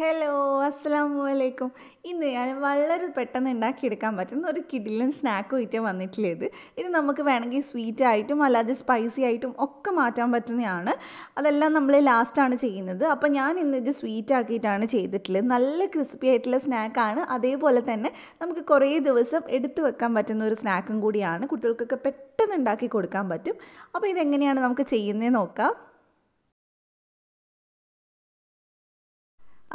hello അസ്സാം അലൈക്കും ഇന്ന് ഞാൻ വളരെ പെട്ടെന്ന് ഉണ്ടാക്കിയെടുക്കാൻ പറ്റുന്ന ഒരു കിഡിലൻ സ്നാക്ക് ആയിട്ടാണ് വന്നിട്ടുള്ളത് ഇത് നമുക്ക് വേണമെങ്കിൽ സ്വീറ്റ് ആയിട്ടും അല്ലാതെ സ്പൈസി ആയിട്ടും ഒക്കെ മാറ്റാൻ പറ്റുന്നതാണ് അതെല്ലാം നമ്മൾ ലാസ്റ്റാണ് ചെയ്യുന്നത് അപ്പോൾ ഞാൻ ഇന്ന് ഇത് സ്വീറ്റ് ആക്കിയിട്ടാണ് ചെയ്തിട്ടുള്ളത് നല്ല ക്രിസ്പി ആയിട്ടുള്ള സ്നാക്കാണ് അതേപോലെ തന്നെ നമുക്ക് കുറേ ദിവസം എടുത്തു വെക്കാൻ പറ്റുന്ന ഒരു സ്നാക്കും കൂടിയാണ് കുട്ടികൾക്കൊക്കെ പെട്ടെന്ന് ഉണ്ടാക്കി കൊടുക്കാൻ പറ്റും അപ്പോൾ ഇതെങ്ങനെയാണ് നമുക്ക് ചെയ്യുന്നത് നോക്കാം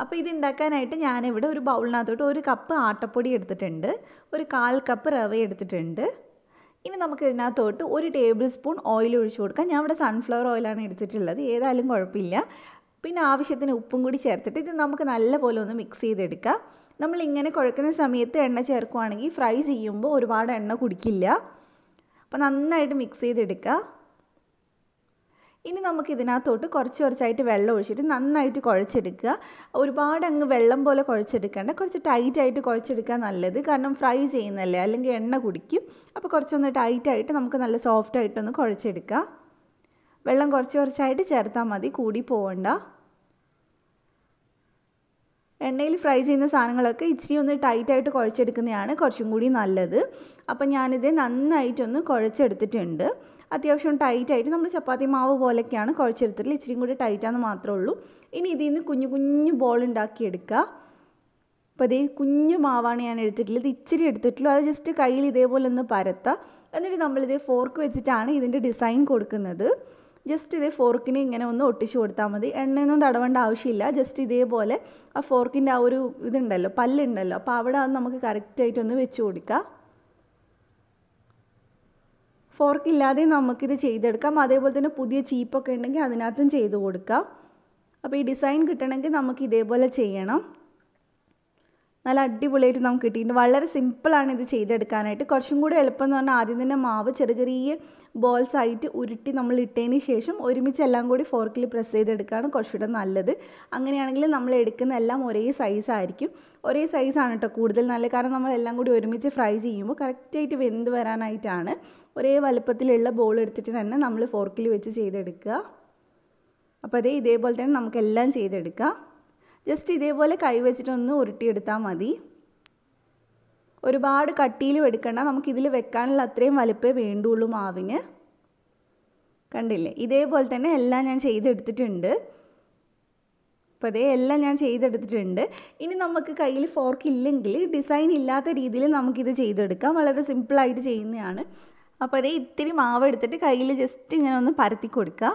അപ്പോൾ ഇത് ഉണ്ടാക്കാനായിട്ട് ഞാനിവിടെ ഒരു ബൗളിനകത്തോട്ട് ഒരു കപ്പ് ആട്ടപ്പൊടി എടുത്തിട്ടുണ്ട് ഒരു കാൽ കപ്പ് റവ എടുത്തിട്ടുണ്ട് ഇനി നമുക്ക് ഇതിനകത്തോട്ട് ഒരു ടേബിൾ സ്പൂൺ ഓയിൽ ഒഴിച്ചു കൊടുക്കാം ഞാൻ ഇവിടെ സൺഫ്ലവർ ഓയിലാണ് എടുത്തിട്ടുള്ളത് ഏതായാലും കുഴപ്പമില്ല പിന്നെ ആവശ്യത്തിന് ഉപ്പും കൂടി ചേർത്തിട്ട് ഇത് നമുക്ക് നല്ലപോലെ ഒന്ന് മിക്സ് ചെയ്തെടുക്കാം നമ്മൾ ഇങ്ങനെ കുഴക്കുന്ന സമയത്ത് എണ്ണ ചേർക്കുവാണെങ്കിൽ ഫ്രൈ ചെയ്യുമ്പോൾ ഒരുപാട് എണ്ണ കുടിക്കില്ല അപ്പോൾ നന്നായിട്ട് മിക്സ് ചെയ്തെടുക്കുക ഇനി നമുക്ക് ഇതിനകത്തോട്ട് കുറച്ച് കുറച്ചായിട്ട് വെള്ളം ഒഴിച്ചിട്ട് നന്നായിട്ട് കുഴച്ചെടുക്കുക ഒരുപാട് അങ്ങ് വെള്ളം പോലെ കുഴച്ചെടുക്കേണ്ട കുറച്ച് ടൈറ്റായിട്ട് കുഴച്ചെടുക്കുക നല്ലത് കാരണം ഫ്രൈ ചെയ്യുന്നല്ലേ അല്ലെങ്കിൽ എണ്ണ കുടിക്കും അപ്പോൾ കുറച്ചൊന്ന് ടൈറ്റായിട്ട് നമുക്ക് നല്ല സോഫ്റ്റായിട്ടൊന്ന് കുഴച്ചെടുക്കുക വെള്ളം കുറച്ച് കുറച്ചായിട്ട് ചേർത്താൽ മതി കൂടി പോകണ്ട എണ്ണയിൽ ഫ്രൈ ചെയ്യുന്ന സാധനങ്ങളൊക്കെ ഇച്ചിരി ഒന്ന് ടൈറ്റായിട്ട് കുഴച്ചെടുക്കുന്നതാണ് കുറച്ചും കൂടി നല്ലത് അപ്പം ഞാനിത് നന്നായിട്ടൊന്ന് കുഴച്ചെടുത്തിട്ടുണ്ട് അത്യാവശ്യം ടൈറ്റായിട്ട് നമ്മൾ ചപ്പാത്തി മാവ് പോലെയൊക്കെയാണ് കുഴച്ചെടുത്തിട്ടുള്ളത് ഇച്ചിരി കൂടി ടൈറ്റാന്ന് മാത്രമേ ഉള്ളൂ ഇനി ഇതിൽ നിന്ന് കുഞ്ഞു കുഞ്ഞു ബോൾ ഉണ്ടാക്കിയെടുക്കുക അപ്പോൾ ഇതേ കുഞ്ഞു മാവാണ് ഞാൻ എടുത്തിട്ടുള്ളത് ഇച്ചിരി എടുത്തിട്ടുള്ളൂ അത് ജസ്റ്റ് കയ്യിൽ ഇതേപോലെ ഒന്ന് പരത്താം എന്നിട്ട് നമ്മളിതേ ഫോർക്ക് വെച്ചിട്ടാണ് ഇതിൻ്റെ ഡിസൈൻ കൊടുക്കുന്നത് ജസ്റ്റ് ഇതേ ഫോർക്കിനെ ഇങ്ങനെ ഒന്ന് ഒട്ടിച്ചു കൊടുത്താൽ മതി എണ്ണയൊന്നും തടവേണ്ട ആവശ്യമില്ല ജസ്റ്റ് ഇതേപോലെ ആ ഫോർക്കിൻ്റെ ആ ഒരു ഇതുണ്ടല്ലോ പല്ലുണ്ടല്ലോ അപ്പോൾ അവിടെ അത് നമുക്ക് കറക്റ്റായിട്ടൊന്ന് വെച്ച് കൊടുക്കാം ഫോർക്ക് ഇല്ലാതെ നമുക്കിത് ചെയ്തെടുക്കാം അതേപോലെ തന്നെ പുതിയ ചീപ്പൊക്കെ ഉണ്ടെങ്കിൽ അതിനകത്തും ചെയ്ത് കൊടുക്കാം അപ്പോൾ ഈ ഡിസൈൻ കിട്ടണമെങ്കിൽ നമുക്ക് ഇതേപോലെ ചെയ്യണം നല്ല അടിപൊളിയായിട്ട് നമുക്ക് കിട്ടിയിട്ടുണ്ട് വളരെ സിമ്പിളാണ് ഇത് ചെയ്തെടുക്കാനായിട്ട് കുറച്ചും കൂടി എളുപ്പം എന്ന് പറഞ്ഞാൽ ആദ്യം തന്നെ മാവ് ചെറിയ ചെറിയ ബോൾസ് ആയിട്ട് ഉരുട്ടി നമ്മൾ ഇട്ടതിന് ശേഷം ഒരുമിച്ച് എല്ലാം കൂടി ഫോർക്കിൽ പ്രസ് ചെയ്തെടുക്കുകയാണ് കുറച്ചുകൂടെ നല്ലത് അങ്ങനെയാണെങ്കിൽ നമ്മൾ എടുക്കുന്ന എല്ലാം ഒരേ സൈസായിരിക്കും ഒരേ സൈസാണ് കേട്ടോ കൂടുതൽ നല്ല കാരണം നമ്മൾ എല്ലാം കൂടി ഒരുമിച്ച് ഫ്രൈ ചെയ്യുമ്പോൾ കറക്റ്റായിട്ട് വെന്ത് വരാനായിട്ടാണ് ഒരേ വലുപ്പത്തിലുള്ള ബോൾ എടുത്തിട്ട് തന്നെ നമ്മൾ ഫോർക്കിൽ വെച്ച് ചെയ്തെടുക്കുക അപ്പോൾ അതേ ഇതേപോലെ തന്നെ നമുക്കെല്ലാം ചെയ്തെടുക്കാം ജസ്റ്റ് ഇതേപോലെ കൈ ഉരുട്ടിയെടുത്താൽ മതി ഒരുപാട് കട്ടിയിലും എടുക്കണ്ട നമുക്കിതിൽ വെക്കാനുള്ള അത്രയും വലുപ്പേ വേണ്ടുള്ളൂ മാവിന് കണ്ടില്ലേ ഇതേപോലെ തന്നെ എല്ലാം ഞാൻ ചെയ്തെടുത്തിട്ടുണ്ട് അപ്പോൾ അതേ എല്ലാം ഞാൻ ചെയ്തെടുത്തിട്ടുണ്ട് ഇനി നമുക്ക് കയ്യിൽ ഫോർക്ക് ഇല്ലെങ്കിൽ ഡിസൈൻ ഇല്ലാത്ത രീതിയിൽ നമുക്കിത് ചെയ്തെടുക്കാം വളരെ സിമ്പിളായിട്ട് ചെയ്യുന്നതാണ് അപ്പോൾ അതേ ഇത്തിരി മാവ് എടുത്തിട്ട് കയ്യിൽ ജസ്റ്റ് ഇങ്ങനെ ഒന്ന് പരത്തി കൊടുക്കുക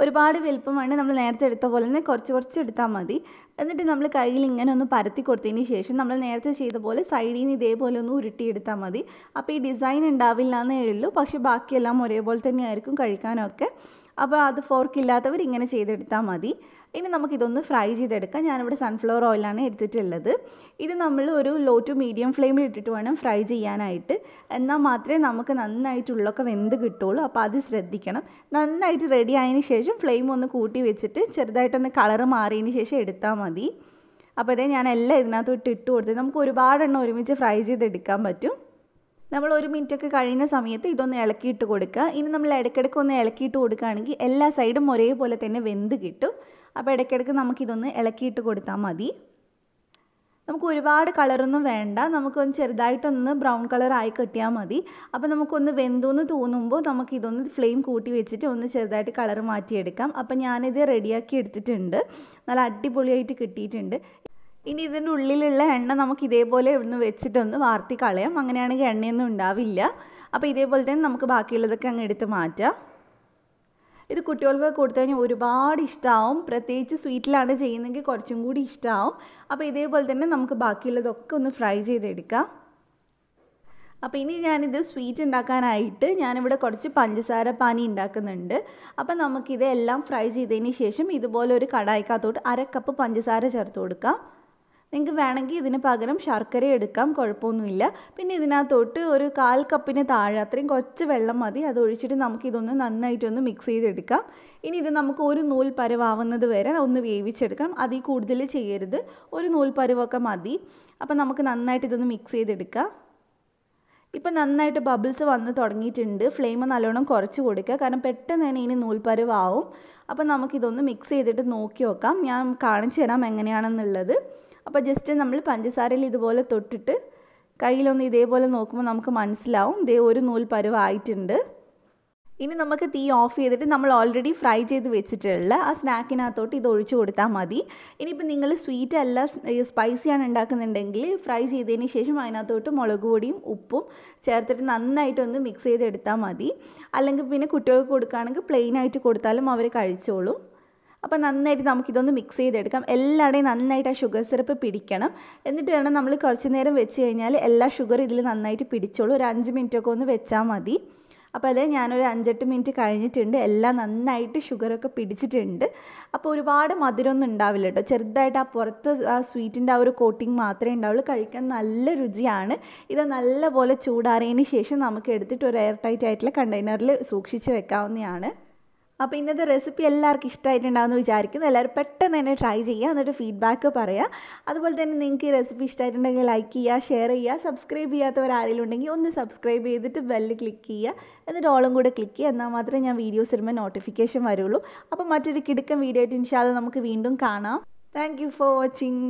ഒരുപാട് വലുപ്പമാണ് നമ്മൾ നേരത്തെ എടുത്ത പോലെ തന്നെ കുറച്ച് കുറച്ച് എടുത്താൽ മതി എന്നിട്ട് നമ്മൾ കയ്യിൽ ഇങ്ങനെ ഒന്ന് പരത്തി കൊടുത്തതിന് ശേഷം നമ്മൾ നേരത്തെ ചെയ്ത പോലെ സൈഡിൽ നിന്ന് ഇതേപോലെ ഒന്ന് ഉരുട്ടിയെടുത്താൽ മതി അപ്പോൾ ഈ ഡിസൈൻ ഉണ്ടാവില്ല എന്നേ ഉള്ളൂ പക്ഷേ ബാക്കിയെല്ലാം ഒരേപോലെ തന്നെയായിരിക്കും കഴിക്കാനൊക്കെ അപ്പോൾ അത് ഫോർക്ക് ഇല്ലാത്തവർ ഇങ്ങനെ ചെയ്തെടുത്താൽ മതി ഇനി നമുക്കിതൊന്ന് ഫ്രൈ ചെയ്തെടുക്കാം ഞാനിവിടെ സൺഫ്ലവർ ഓയിലാണ് എടുത്തിട്ടുള്ളത് ഇത് നമ്മൾ ഒരു ലോ ടു മീഡിയം ഫ്ലെയിമിൽ ഇട്ടിട്ട് വേണം ഫ്രൈ ചെയ്യാനായിട്ട് എന്നാൽ മാത്രമേ നമുക്ക് നന്നായിട്ട് ഉള്ളൊക്കെ വെന്ത് കിട്ടുള്ളൂ അപ്പോൾ അത് ശ്രദ്ധിക്കണം നന്നായിട്ട് റെഡി ആയതിന് ശേഷം ഫ്ലെയിം ഒന്ന് കൂട്ടി വെച്ചിട്ട് ചെറുതായിട്ടൊന്ന് കളറ് മാറിയതിന് ശേഷം എടുത്താൽ മതി അപ്പോൾ അതേ ഞാൻ എല്ലാം ഇതിനകത്തോട്ട് ഇട്ട് കൊടുത്തത് നമുക്ക് ഒരുപാടെണ്ണം ഒരുമിച്ച് ഫ്രൈ ചെയ്തെടുക്കാൻ പറ്റും നമ്മൾ ഒരു മിനിറ്റൊക്കെ കഴിയുന്ന സമയത്ത് ഇതൊന്ന് ഇളക്കിയിട്ട് കൊടുക്കുക ഇനി നമ്മൾ ഇടയ്ക്കിടയ്ക്ക് ഒന്ന് ഇളക്കിയിട്ട് കൊടുക്കുകയാണെങ്കിൽ എല്ലാ സൈഡും ഒരേപോലെ തന്നെ വെന്ത് കിട്ടും അപ്പോൾ ഇടയ്ക്കിടയ്ക്ക് നമുക്കിതൊന്ന് ഇളക്കിയിട്ട് കൊടുത്താൽ മതി നമുക്ക് ഒരുപാട് കളറൊന്നും വേണ്ട നമുക്കൊന്ന് ചെറുതായിട്ടൊന്ന് ബ്രൗൺ കളറായി കിട്ടിയാൽ മതി അപ്പോൾ നമുക്കൊന്ന് വെന്തു എന്ന് തോന്നുമ്പോൾ നമുക്ക് ഇതൊന്ന് ഫ്ലെയിം കൂട്ടി വെച്ചിട്ട് ഒന്ന് ചെറുതായിട്ട് കളർ മാറ്റിയെടുക്കാം അപ്പോൾ ഞാനിത് റെഡിയാക്കി എടുത്തിട്ടുണ്ട് നല്ല അടിപൊളിയായിട്ട് കിട്ടിയിട്ടുണ്ട് ഇനി ഇതിൻ്റെ ഉള്ളിലുള്ള എണ്ണ നമുക്ക് ഇതേപോലെ ഇവിടുന്ന് വെച്ചിട്ടൊന്ന് വാർത്തി കളയാം അങ്ങനെയാണെങ്കിൽ എണ്ണയൊന്നും ഉണ്ടാവില്ല അപ്പോൾ ഇതേപോലെ തന്നെ നമുക്ക് ബാക്കിയുള്ളതൊക്കെ അങ്ങ് എടുത്ത് മാറ്റാം ഇത് കുട്ടികൾക്ക് കൊടുത്തു കഴിഞ്ഞാൽ ഒരുപാട് ഇഷ്ടമാവും പ്രത്യേകിച്ച് സ്വീറ്റിലാണ് ചെയ്യുന്നതെങ്കിൽ കുറച്ചും കൂടി ഇഷ്ടമാവും അപ്പോൾ ഇതേപോലെ തന്നെ നമുക്ക് ബാക്കിയുള്ളതൊക്കെ ഒന്ന് ഫ്രൈ ചെയ്തെടുക്കാം അപ്പോൾ ഇനി ഞാനിത് സ്വീറ്റ് ഉണ്ടാക്കാനായിട്ട് ഞാനിവിടെ കുറച്ച് പഞ്ചസാര പാനി ഉണ്ടാക്കുന്നുണ്ട് അപ്പോൾ നമുക്കിതെല്ലാം ഫ്രൈ ചെയ്തതിന് ശേഷം ഇതുപോലെ ഒരു കടായിക്കകത്തോട്ട് അര കപ്പ് പഞ്ചസാര ചേർത്ത് കൊടുക്കാം നിങ്ങൾക്ക് വേണമെങ്കിൽ ഇതിന് പകരം ശർക്കര എടുക്കാം കുഴപ്പമൊന്നുമില്ല പിന്നെ ഇതിനകത്തോട്ട് ഒരു കാൽ കപ്പിന് താഴെ അത്രയും കുറച്ച് വെള്ളം മതി അത് ഒഴിച്ചിട്ട് നമുക്കിതൊന്ന് നന്നായിട്ടൊന്ന് മിക്സ് ചെയ്തെടുക്കാം ഇനി ഇത് നമുക്ക് ഒരു നൂൽ പരുവാവുന്നത് വരെ ഒന്ന് വേവിച്ചെടുക്കാം അതിൽ കൂടുതൽ ചെയ്യരുത് ഒരു നൂൽ പരുവൊക്കെ മതി അപ്പോൾ നമുക്ക് നന്നായിട്ട് ഇതൊന്ന് മിക്സ് ചെയ്തെടുക്കാം ഇപ്പം നന്നായിട്ട് ബബിൾസ് വന്ന് തുടങ്ങിയിട്ടുണ്ട് ഫ്ലെയിം നല്ലോണം കുറച്ച് കൊടുക്കുക കാരണം പെട്ടെന്ന് തന്നെ ഇനി നൂൽപ്പരുവാവും അപ്പം നമുക്കിതൊന്ന് മിക്സ് ചെയ്തിട്ട് നോക്കി നോക്കാം ഞാൻ കാണിച്ചു തരാം എങ്ങനെയാണെന്നുള്ളത് അപ്പോൾ ജസ്റ്റ് നമ്മൾ പഞ്ചസാരയിൽ ഇതുപോലെ തൊട്ടിട്ട് കയ്യിലൊന്ന് ഇതേപോലെ നോക്കുമ്പോൾ നമുക്ക് മനസ്സിലാവും ഇതേ ഒരു നൂൽ പരുവായിട്ടുണ്ട് ഇനി നമുക്ക് തീ ഓഫ് ചെയ്തിട്ട് നമ്മൾ ഓൾറെഡി ഫ്രൈ ചെയ്ത് വെച്ചിട്ടുള്ള ആ സ്നാക്കിനകത്തോട്ട് ഇത് ഒഴിച്ചു കൊടുത്താൽ മതി ഇനിയിപ്പോൾ നിങ്ങൾ സ്വീറ്റ് അല്ല സ്പൈസിയാണ് ഉണ്ടാക്കുന്നുണ്ടെങ്കിൽ ഫ്രൈ ചെയ്തതിന് ശേഷം അതിനകത്തോട്ട് മുളക് പൊടിയും ഉപ്പും ചേർത്തിട്ട് നന്നായിട്ടൊന്ന് മിക്സ് ചെയ്തെടുത്താൽ മതി അല്ലെങ്കിൽ പിന്നെ കുട്ടികൾക്ക് കൊടുക്കുകയാണെങ്കിൽ പ്ലെയിനായിട്ട് കൊടുത്താലും അവർ കഴിച്ചോളും അപ്പോൾ നന്നായിട്ട് നമുക്കിതൊന്ന് മിക്സ് ചെയ്തെടുക്കാം എല്ലാവരുടെയും നന്നായിട്ട് ആ ഷുഗർ സിറപ്പ് പിടിക്കണം എന്നിട്ട് വേണം നമ്മൾ കുറച്ച് നേരം വെച്ച് കഴിഞ്ഞാൽ എല്ലാ ഷുഗർ ഇതിൽ നന്നായിട്ട് പിടിച്ചോളൂ ഒരു അഞ്ച് മിനിറ്റൊക്കെ ഒന്ന് വെച്ചാൽ മതി അപ്പോൾ അത് ഞാനൊരു അഞ്ചെട്ട് മിനിറ്റ് കഴിഞ്ഞിട്ടുണ്ട് എല്ലാം നന്നായിട്ട് ഷുഗറൊക്കെ പിടിച്ചിട്ടുണ്ട് അപ്പോൾ ഒരുപാട് മധുരമൊന്നും ഉണ്ടാവില്ല കേട്ടോ ചെറുതായിട്ട് ആ പുറത്ത് ആ സ്വീറ്റിൻ്റെ ആ ഒരു കോട്ടിങ് മാത്രമേ ഉണ്ടാവുള്ളൂ കഴിക്കാൻ നല്ല രുചിയാണ് ഇത് നല്ലപോലെ ചൂടാറിയതിന് ശേഷം നമുക്ക് എടുത്തിട്ട് ഒരു എയർ ടൈറ്റ് ആയിട്ടുള്ള കണ്ടെയ്നറിൽ സൂക്ഷിച്ച് വെക്കാവുന്നതാണ് അപ്പോൾ ഇന്നത്തെ റെസിപ്പി എല്ലാവർക്കും ഇഷ്ടമായിട്ടുണ്ടാവുമെന്ന് വിചാരിക്കുന്നു എല്ലാവരും പെട്ടെന്ന് തന്നെ ട്രൈ ചെയ്യുക എന്നിട്ട് ഫീഡ്ബാക്ക് പറയുക അതുപോലെ തന്നെ നിങ്ങൾക്ക് ഈ റെസിപ്പി ഇഷ്ടമായിട്ടുണ്ടെങ്കിൽ ലൈക്ക് ചെയ്യുക ഷെയർ ചെയ്യുക സബ്സ്ക്രൈബ് ചെയ്യാത്തവർ ആരെങ്കിലും ഉണ്ടെങ്കിൽ ഒന്ന് സബ്സ്ക്രൈബ് ചെയ്തിട്ട് ബെല്ല് ക്ലിക്ക് ചെയ്യുക എന്നിട്ട് ഓളും കൂടെ ക്ലിക്ക് ചെയ്യുക എന്നാൽ മാത്രമേ ഞാൻ വീഡിയോസ് ഇടുമ്പോൾ നോട്ടിഫിക്കേഷൻ വരുള്ളൂ അപ്പോൾ മറ്റൊരു കിടുക്കൻ വീഡിയോ ആയിട്ട് ഇൻഷാദ് നമുക്ക് വീണ്ടും കാണാം താങ്ക് ഫോർ വാച്ചിങ്